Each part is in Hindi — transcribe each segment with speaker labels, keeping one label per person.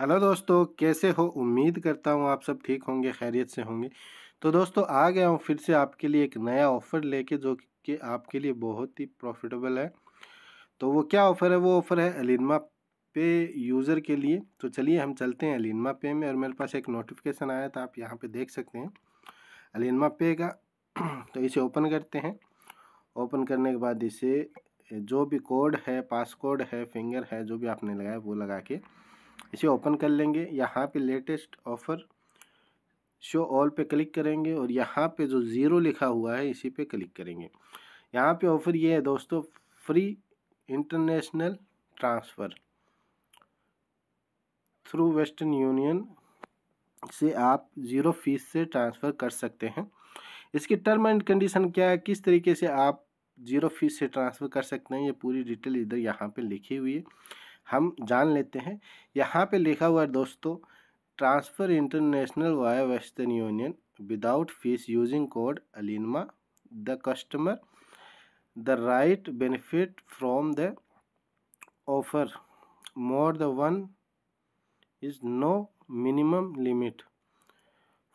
Speaker 1: हेलो दोस्तों कैसे हो उम्मीद करता हूँ आप सब ठीक होंगे खैरियत से होंगे तो दोस्तों आ गया हूँ फिर से आपके लिए एक नया ऑफ़र लेके जो कि आपके लिए बहुत ही प्रॉफिटेबल है तो वो क्या ऑफ़र है वो ऑफ़र है अलिनमा पे यूज़र के लिए तो चलिए हम चलते हैं अलिनमा पे में और मेरे पास एक नोटिफिकेशन आया था आप यहाँ पर देख सकते हैं अलिनमा पे का तो इसे ओपन करते हैं ओपन करने के बाद इसे जो भी कोड है पास कोड है फिंगर है जो भी आपने लगाया वो लगा के इसे ओपन कर लेंगे यहाँ पे लेटेस्ट ऑफ़र शो ऑल पे क्लिक करेंगे और यहाँ पे जो ज़ीरो लिखा हुआ है इसी पे क्लिक करेंगे यहाँ पे ऑफ़र ये है दोस्तों free international transfer through Western Union से आप ज़ीरो फीस से ट्रांसफ़र कर सकते हैं इसकी टर्म एंड कंडीशन क्या है किस तरीके से आप ज़ीरो फीस से ट्रांसफ़र कर सकते हैं ये पूरी डिटेल इधर यहाँ पे लिखी हुई है हम जान लेते हैं यहाँ पे लिखा हुआ है दोस्तों transfer international via Western Union without fees using code Alinma the customer the right benefit from the offer more the one is no minimum limit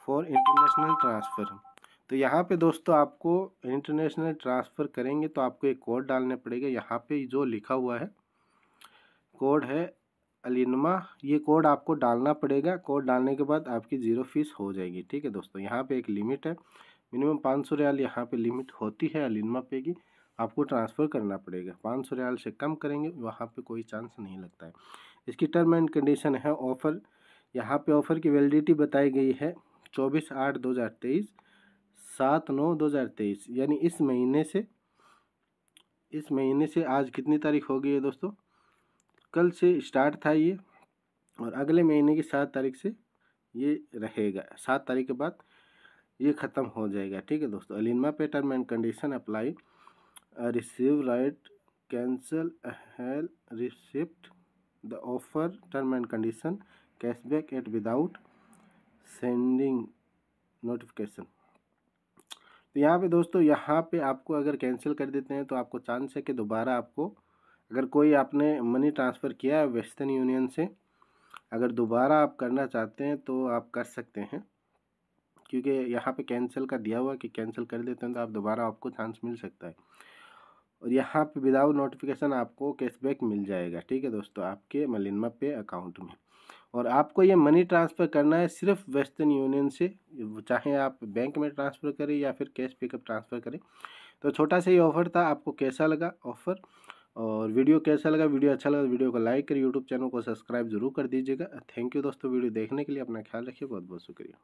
Speaker 1: for international transfer तो यहाँ पे दोस्तों आपको इंटरनेशनल ट्रांसफ़र करेंगे तो आपको एक कोड डालने पड़ेगा यहाँ पे जो लिखा हुआ है कोड है अलिनमा ये कोड आपको डालना पड़ेगा कोड डालने के बाद आपकी ज़ीरो फीस हो जाएगी ठीक है दोस्तों यहाँ पे एक लिमिट है मिनिमम पाँच सौ रियाल यहाँ पे लिमिट होती है अलिनमा पे की आपको ट्रांसफ़र करना पड़ेगा पाँच सौ रियाल से कम करेंगे वहाँ पे कोई चांस नहीं लगता है इसकी टर्म एंड कंडीशन है ऑफ़र यहाँ पे ऑफ़र की वैलिडिटी बताई गई है चौबीस आठ दो हज़ार तेईस सात नौ दो हज़ार तेईस यानी इस महीने से इस महीने से आज कितनी तारीख हो गई है दोस्तों कल से स्टार्ट था ये और अगले महीने की सात तारीख से ये रहेगा सात तारीख के बाद ये ख़त्म हो जाएगा ठीक है दोस्तों अलिमा पे term and condition apply receive right cancel receipt the offer term and condition cashback at without sending notification तो यहाँ पे दोस्तों यहाँ पे आपको अगर कैंसिल कर देते हैं तो आपको चांस है कि दोबारा आपको अगर कोई आपने मनी ट्रांसफ़र किया है वेस्टर्न यूनियन से अगर दोबारा आप करना चाहते हैं तो आप कर सकते हैं क्योंकि यहाँ पे कैंसिल का दिया हुआ कि कैंसिल कर देते हैं तो आप दोबारा आपको चांस मिल सकता है और यहाँ पे विदाउट नोटिफिकेशन आपको कैशबैक मिल जाएगा ठीक है दोस्तों आपके मलिनमा पे अकाउंट में और आपको ये मनी ट्रांसफ़र करना है सिर्फ वेस्टर्न यूनियन से चाहे आप बैंक में ट्रांसफ़र करें या फिर कैश पिकअप ट्रांसफ़र करें तो छोटा सा ये ऑफ़र था आपको कैसा लगा ऑफ़र और वीडियो कैसा लगा वीडियो अच्छा लगा तो वीडियो को लाइक करिए यूट्यूब चैनल को सब्सक्राइब जरूर कर दीजिएगा थैंक यू दोस्तों वीडियो देखने के लिए अपना ख्याल रखिए बहुत बहुत शुक्रिया